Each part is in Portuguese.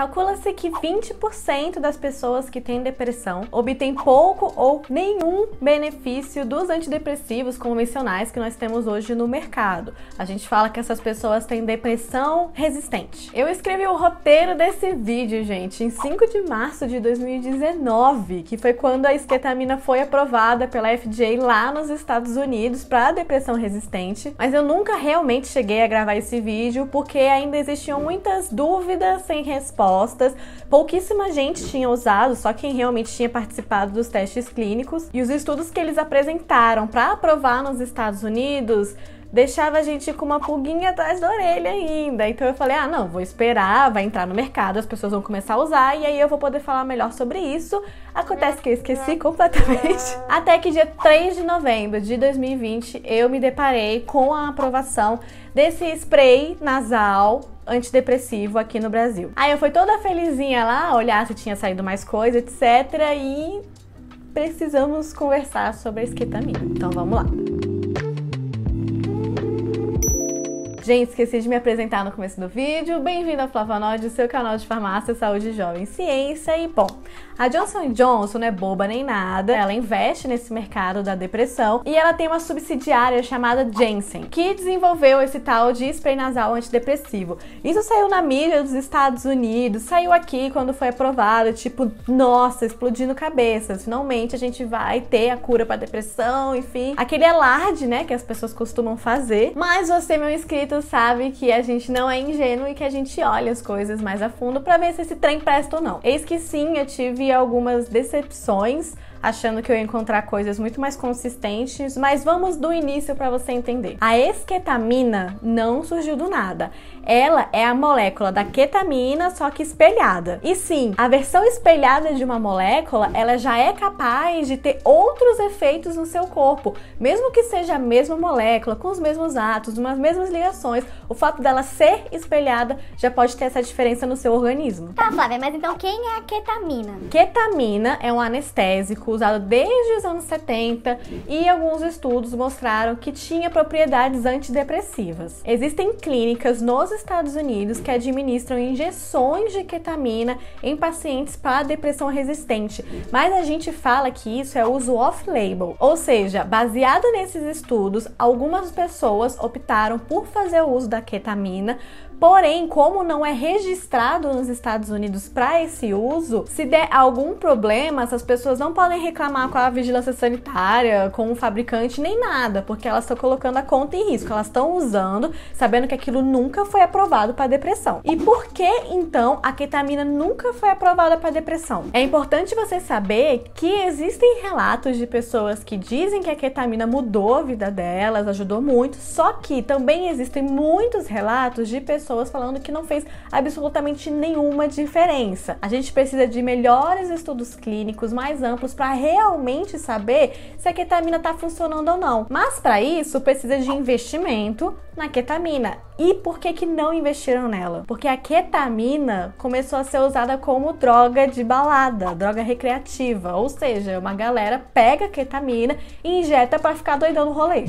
calcula-se que 20% das pessoas que têm depressão obtêm pouco ou nenhum benefício dos antidepressivos convencionais que nós temos hoje no mercado. A gente fala que essas pessoas têm depressão resistente. Eu escrevi o roteiro desse vídeo, gente, em 5 de março de 2019, que foi quando a esquetamina foi aprovada pela FDA lá nos Estados Unidos para depressão resistente, mas eu nunca realmente cheguei a gravar esse vídeo porque ainda existiam muitas dúvidas sem resposta respostas. Pouquíssima gente tinha usado, só quem realmente tinha participado dos testes clínicos. E os estudos que eles apresentaram para aprovar nos Estados Unidos deixava a gente com uma pulguinha atrás da orelha ainda. Então eu falei: ah, não, vou esperar, vai entrar no mercado, as pessoas vão começar a usar e aí eu vou poder falar melhor sobre isso. Acontece que eu esqueci completamente. Até que dia 3 de novembro de 2020 eu me deparei com a aprovação desse spray nasal antidepressivo aqui no Brasil. Aí eu fui toda felizinha lá, olhar se tinha saído mais coisa, etc. E precisamos conversar sobre a esquetamina. Então vamos lá. Gente, esqueci de me apresentar no começo do vídeo. Bem-vindo ao Flavonoide, o seu canal de farmácia, saúde jovem, ciência e bom. A Johnson Johnson não é boba nem nada. Ela investe nesse mercado da depressão e ela tem uma subsidiária chamada Janssen, que desenvolveu esse tal de spray nasal antidepressivo. Isso saiu na mídia dos Estados Unidos, saiu aqui quando foi aprovado, tipo, nossa, explodindo cabeças. Finalmente a gente vai ter a cura para depressão, enfim, aquele alarde, né, que as pessoas costumam fazer. Mas você, meu inscrito sabe que a gente não é ingênuo e que a gente olha as coisas mais a fundo para ver se esse trem presta ou não. Eis que sim, eu tive algumas decepções achando que eu ia encontrar coisas muito mais consistentes, mas vamos do início para você entender. A esquetamina não surgiu do nada. Ela é a molécula da ketamina, só que espelhada. E sim, a versão espelhada de uma molécula, ela já é capaz de ter outros efeitos no seu corpo, mesmo que seja a mesma molécula, com os mesmos atos, umas mesmas ligações. O fato dela ser espelhada já pode ter essa diferença no seu organismo. Tá, Flávia, mas então quem é a ketamina? Ketamina é um anestésico usado desde os anos 70 e alguns estudos mostraram que tinha propriedades antidepressivas. Existem clínicas nos Estados Unidos que administram injeções de ketamina em pacientes para depressão resistente, mas a gente fala que isso é uso off-label, ou seja, baseado nesses estudos, algumas pessoas optaram por fazer o uso da ketamina Porém, como não é registrado nos Estados Unidos para esse uso, se der algum problema, essas pessoas não podem reclamar com a vigilância sanitária, com o fabricante, nem nada, porque elas estão colocando a conta em risco. Elas estão usando, sabendo que aquilo nunca foi aprovado para depressão. E por que então a ketamina nunca foi aprovada para depressão? É importante você saber que existem relatos de pessoas que dizem que a ketamina mudou a vida delas, ajudou muito, só que também existem muitos relatos de pessoas pessoas falando que não fez absolutamente nenhuma diferença. A gente precisa de melhores estudos clínicos mais amplos para realmente saber se a ketamina está funcionando ou não. Mas para isso precisa de investimento na ketamina. E por que que não investiram nela? Porque a ketamina começou a ser usada como droga de balada, droga recreativa, ou seja, uma galera pega ketamina e injeta para ficar doidão no rolê.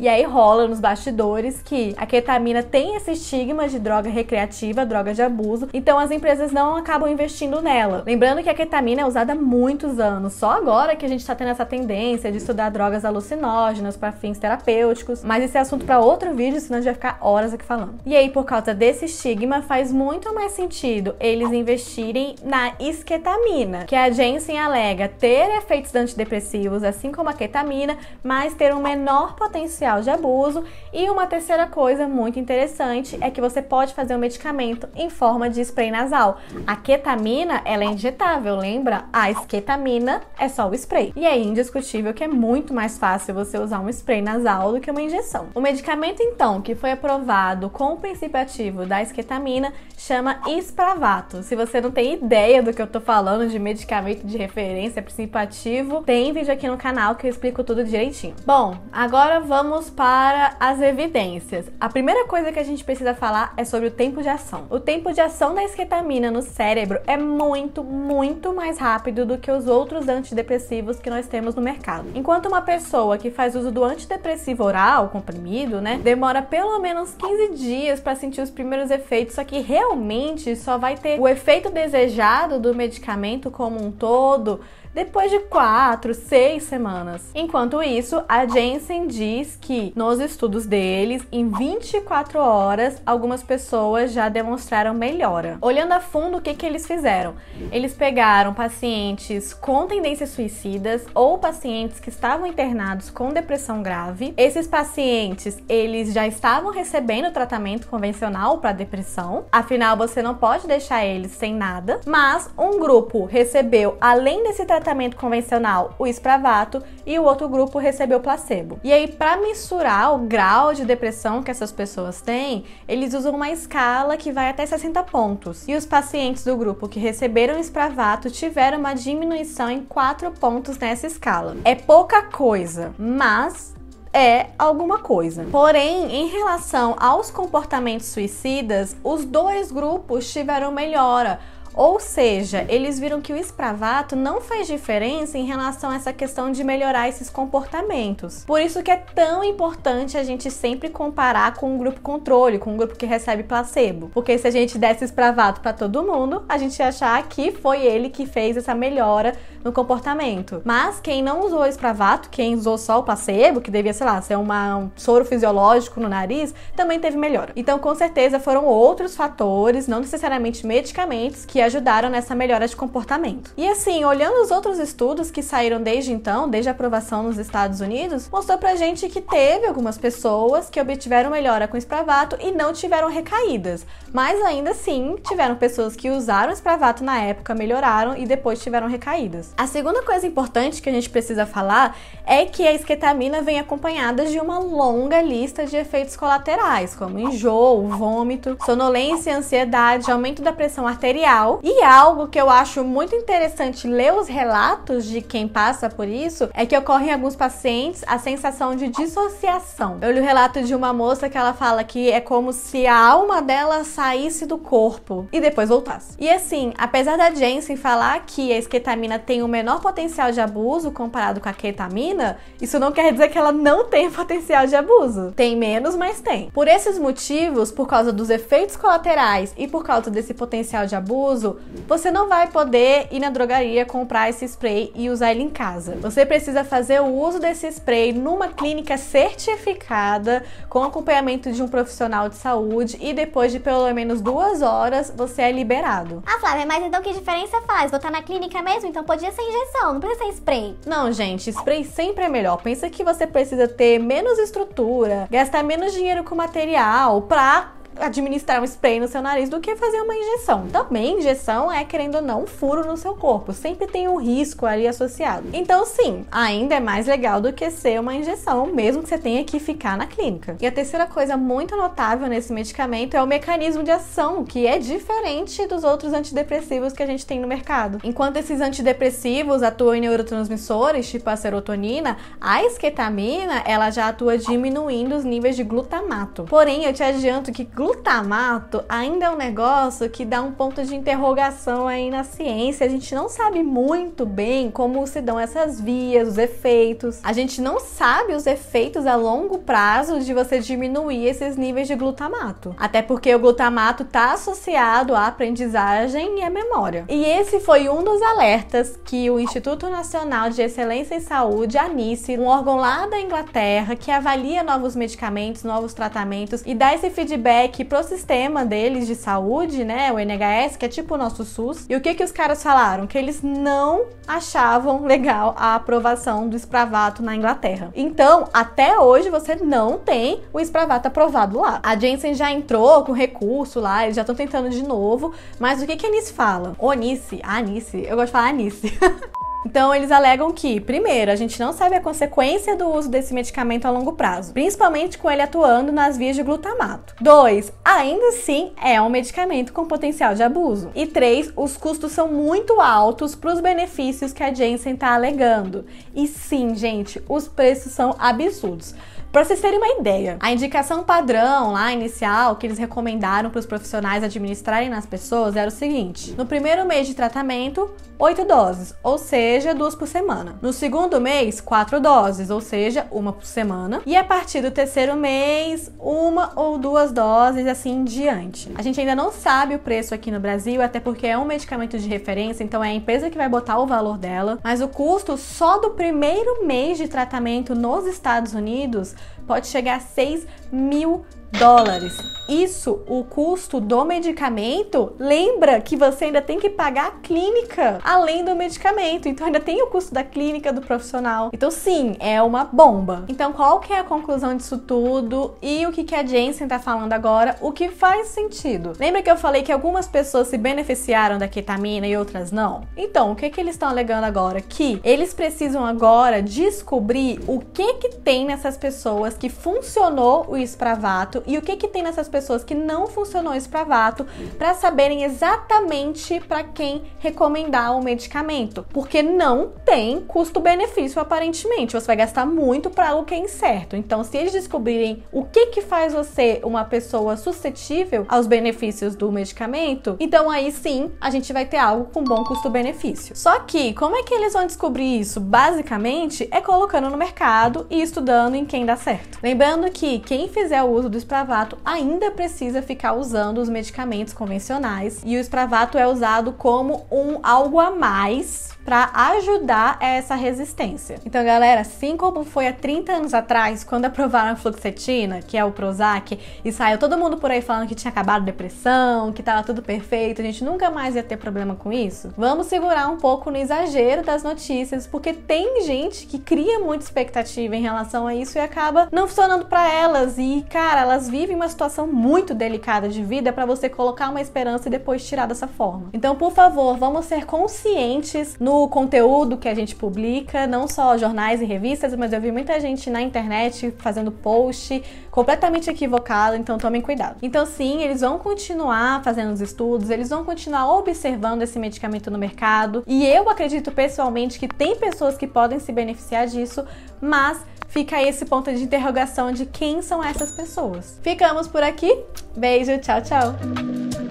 E aí rola nos bastidores que a ketamina tem esse estigma de droga recreativa, droga de abuso, então as empresas não acabam investindo nela. Lembrando que a ketamina é usada há muitos anos, só agora que a gente está tendo essa tendência de estudar drogas alucinógenas para fins terapêuticos, mas esse é assunto para outro vídeo, senão a gente vai ficar horas aqui falando. E aí, por causa desse estigma, faz muito mais sentido eles investirem na esquetamina, que a Jensen alega ter efeitos antidepressivos, assim como a ketamina, mas ter um menor potencial graus de abuso. E uma terceira coisa muito interessante é que você pode fazer um medicamento em forma de spray nasal. A ketamina, ela é injetável, lembra? A esquetamina é só o spray. E é indiscutível que é muito mais fácil você usar um spray nasal do que uma injeção. O medicamento, então, que foi aprovado com o princípio ativo da esquetamina chama ispravato. Se você não tem ideia do que eu tô falando de medicamento de referência, princípio ativo, tem vídeo aqui no canal que eu explico tudo direitinho. Bom, agora vamos vamos para as evidências. A primeira coisa que a gente precisa falar é sobre o tempo de ação. O tempo de ação da esquetamina no cérebro é muito, muito mais rápido do que os outros antidepressivos que nós temos no mercado. Enquanto uma pessoa que faz uso do antidepressivo oral, comprimido, né, demora pelo menos 15 dias para sentir os primeiros efeitos, só que realmente só vai ter o efeito desejado do medicamento como um todo depois de quatro, seis semanas. Enquanto isso, a Jensen diz que nos estudos deles, em 24 horas, algumas pessoas já demonstraram melhora. Olhando a fundo, o que, que eles fizeram? Eles pegaram pacientes com tendências suicidas ou pacientes que estavam internados com depressão grave. Esses pacientes, eles já estavam recebendo tratamento convencional para depressão. Afinal, você não pode deixar eles sem nada. Mas um grupo recebeu, além desse tratamento, tratamento convencional, o espravato, e o outro grupo recebeu placebo. E aí, para mensurar o grau de depressão que essas pessoas têm, eles usam uma escala que vai até 60 pontos. E os pacientes do grupo que receberam espravato tiveram uma diminuição em 4 pontos nessa escala. É pouca coisa, mas é alguma coisa. Porém, em relação aos comportamentos suicidas, os dois grupos tiveram melhora ou seja, eles viram que o espravato não faz diferença em relação a essa questão de melhorar esses comportamentos. Por isso que é tão importante a gente sempre comparar com um grupo controle, com um grupo que recebe placebo. Porque se a gente desse espravato para todo mundo, a gente ia achar que foi ele que fez essa melhora no comportamento. Mas quem não usou espravato, quem usou só o placebo, que devia, sei lá, ser uma, um soro fisiológico no nariz, também teve melhora. Então, com certeza, foram outros fatores, não necessariamente medicamentos, que que ajudaram nessa melhora de comportamento. E assim, olhando os outros estudos que saíram desde então, desde a aprovação nos Estados Unidos, mostrou pra gente que teve algumas pessoas que obtiveram melhora com espravato e não tiveram recaídas, mas ainda assim tiveram pessoas que usaram espravato na época, melhoraram e depois tiveram recaídas. A segunda coisa importante que a gente precisa falar é que a esquetamina vem acompanhada de uma longa lista de efeitos colaterais, como enjoo, vômito, sonolência, ansiedade, aumento da pressão arterial, real. E algo que eu acho muito interessante ler os relatos de quem passa por isso é que ocorre em alguns pacientes a sensação de dissociação. Eu li o relato de uma moça que ela fala que é como se a alma dela saísse do corpo e depois voltasse. E assim, apesar da Jensen falar que a esquetamina tem o um menor potencial de abuso comparado com a ketamina, isso não quer dizer que ela não tem potencial de abuso. Tem menos, mas tem. Por esses motivos, por causa dos efeitos colaterais e por causa desse potencial de abuso, uso, você não vai poder ir na drogaria comprar esse spray e usar ele em casa. Você precisa fazer o uso desse spray numa clínica certificada, com acompanhamento de um profissional de saúde e depois de pelo menos duas horas você é liberado. Ah, Flávia, mas então que diferença faz? Vou estar tá na clínica mesmo? Então podia ser injeção, não precisa ser spray. Não, gente, spray sempre é melhor. Pensa que você precisa ter menos estrutura, gastar menos dinheiro com material pra administrar um spray no seu nariz do que fazer uma injeção. Também injeção é, querendo ou não, um furo no seu corpo. Sempre tem um risco ali associado. Então, sim, ainda é mais legal do que ser uma injeção, mesmo que você tenha que ficar na clínica. E a terceira coisa muito notável nesse medicamento é o mecanismo de ação, que é diferente dos outros antidepressivos que a gente tem no mercado. Enquanto esses antidepressivos atuam em neurotransmissores, tipo a serotonina, a esquetamina, ela já atua diminuindo os níveis de glutamato. Porém, eu te adianto que glutamato glutamato ainda é um negócio que dá um ponto de interrogação aí na ciência. A gente não sabe muito bem como se dão essas vias, os efeitos. A gente não sabe os efeitos a longo prazo de você diminuir esses níveis de glutamato. Até porque o glutamato está associado à aprendizagem e à memória. E esse foi um dos alertas que o Instituto Nacional de Excelência em Saúde, ANICE, um órgão lá da Inglaterra que avalia novos medicamentos, novos tratamentos e dá esse feedback para pro sistema deles de saúde, né, o NHS, que é tipo o nosso SUS. E o que que os caras falaram? Que eles não achavam legal a aprovação do Spravato na Inglaterra. Então, até hoje você não tem o Spravato aprovado lá. A Jensen já entrou com recurso lá, eles já estão tentando de novo, mas o que que a Anice fala? O NICE, a Anice, eu gosto de falar Anice. Então, eles alegam que, primeiro, a gente não sabe a consequência do uso desse medicamento a longo prazo, principalmente com ele atuando nas vias de glutamato. Dois, ainda assim é um medicamento com potencial de abuso. E três, os custos são muito altos para os benefícios que a Jensen está alegando. E sim, gente, os preços são absurdos. Para vocês terem uma ideia, a indicação padrão lá inicial que eles recomendaram para os profissionais administrarem nas pessoas era o seguinte: no primeiro mês de tratamento, oito doses, ou seja, duas por semana. No segundo mês, quatro doses, ou seja, uma por semana. E a partir do terceiro mês, uma ou duas doses, assim em diante. A gente ainda não sabe o preço aqui no Brasil, até porque é um medicamento de referência, então é a empresa que vai botar o valor dela. Mas o custo só do primeiro mês de tratamento nos Estados Unidos pode chegar a 6 mil dólares. Isso, o custo do medicamento, lembra que você ainda tem que pagar a clínica, além do medicamento. Então ainda tem o custo da clínica do profissional. Então sim, é uma bomba. Então qual que é a conclusão disso tudo e o que, que a Jensen tá falando agora, o que faz sentido? Lembra que eu falei que algumas pessoas se beneficiaram da ketamina e outras não? Então, o que que eles estão alegando agora? Que eles precisam agora descobrir o que que tem nessas pessoas que funcionou o espravato vato e o que, que tem nessas pessoas que não funcionou o espravato para saberem exatamente para quem recomendar o medicamento, porque não tem custo-benefício aparentemente. Você vai gastar muito para algo que é incerto. Então, se eles descobrirem o que que faz você uma pessoa suscetível aos benefícios do medicamento, então aí sim a gente vai ter algo com bom custo-benefício. Só que como é que eles vão descobrir isso? Basicamente é colocando no mercado e estudando em quem dá certo. Lembrando que quem fizer o uso do Spravato ainda precisa ficar usando os medicamentos convencionais e o Spravato é usado como um algo a mais para ajudar essa resistência. Então, galera, assim como foi há 30 anos atrás, quando aprovaram a fluoxetina, que é o Prozac, e saiu todo mundo por aí falando que tinha acabado a depressão, que tava tudo perfeito, a gente nunca mais ia ter problema com isso. Vamos segurar um pouco no exagero das notícias, porque tem gente que cria muita expectativa em relação a isso e acaba não funcionando para elas e, cara, elas elas vivem uma situação muito delicada de vida para você colocar uma esperança e depois tirar dessa forma. Então, por favor, vamos ser conscientes no conteúdo que a gente publica, não só jornais e revistas, mas eu vi muita gente na internet fazendo post completamente equivocado, então tomem cuidado. Então, sim, eles vão continuar fazendo os estudos, eles vão continuar observando esse medicamento no mercado, e eu acredito pessoalmente que tem pessoas que podem se beneficiar disso, mas fica esse ponto de interrogação de quem são essas pessoas. Ficamos por aqui. Beijo, tchau, tchau.